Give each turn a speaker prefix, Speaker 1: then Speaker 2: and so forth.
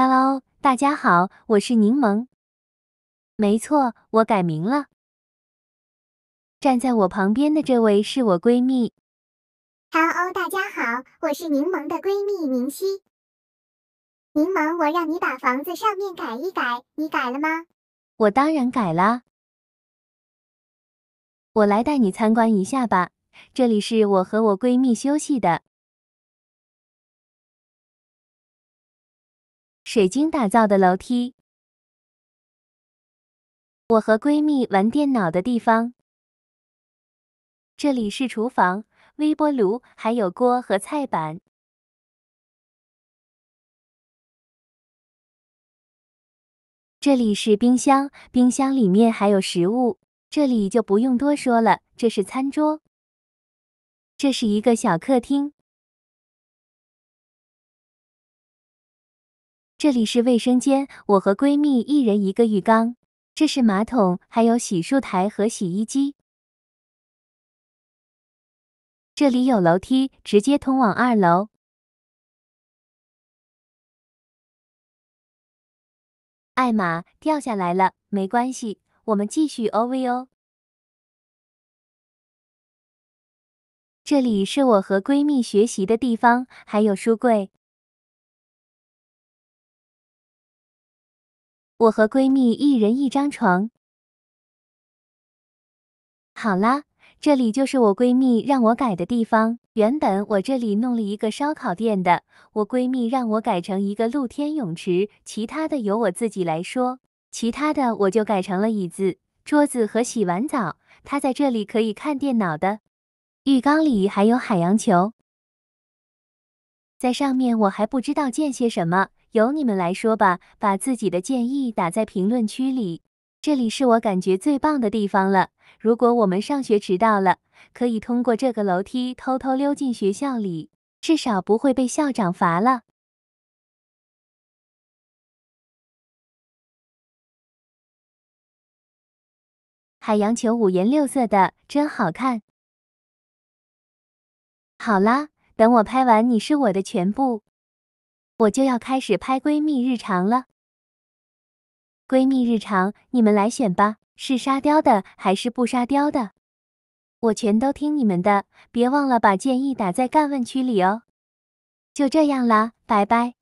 Speaker 1: Hello，大家好，我是柠檬。没错，我改名了。站在我旁边的这位是我闺蜜。Hello，大家好，我是柠檬的闺蜜宁熙。柠檬，我让你把房子上面改一改，你改了吗？我当然改啦。我来带你参观一下吧，这里是我和我闺
Speaker 2: 蜜休息的。
Speaker 1: 水晶打造的楼梯，我和闺蜜玩电脑的地方。这里是厨房，微波炉
Speaker 2: 还有锅和菜板。
Speaker 1: 这里是冰箱，冰箱里面还有食物。这里就不用多说了，这是餐桌，这是一个
Speaker 2: 小客厅。这
Speaker 1: 里是卫生间，我和闺蜜一人一个浴缸。这是马桶，还有洗漱台和洗衣机。这里有楼
Speaker 2: 梯，直接通往二楼。艾玛掉下来了，没关系，我们继续 O V o 这里是我和闺蜜学习的地方，还有书柜。我和闺蜜一人一张床。
Speaker 1: 好啦，这里就是我闺蜜让我改的地方。原本我这里弄了一个烧烤店的，我闺蜜让我改成一个露天泳池，其他的由我自己来说。其他的我就改成了椅子、桌子和洗完澡，她在这里可以看电脑的。浴缸里还有海洋球，在上面我还不知道建些什么。由你们来说吧，把自己的建议打在评论区里。这里是我感觉最棒的地方了。如果我们上学迟到了，可以通过这个楼梯偷偷溜进学校里，至少不会被校长罚了。海洋球五颜六色的，真好看。好啦，等我拍完，你是我的全部。我就要开始拍闺蜜日常了，闺蜜日常，你们来选吧，是沙雕的还是不沙雕的？我全都听你们的，别忘了把建议打在干问区里哦。就这样啦，拜拜。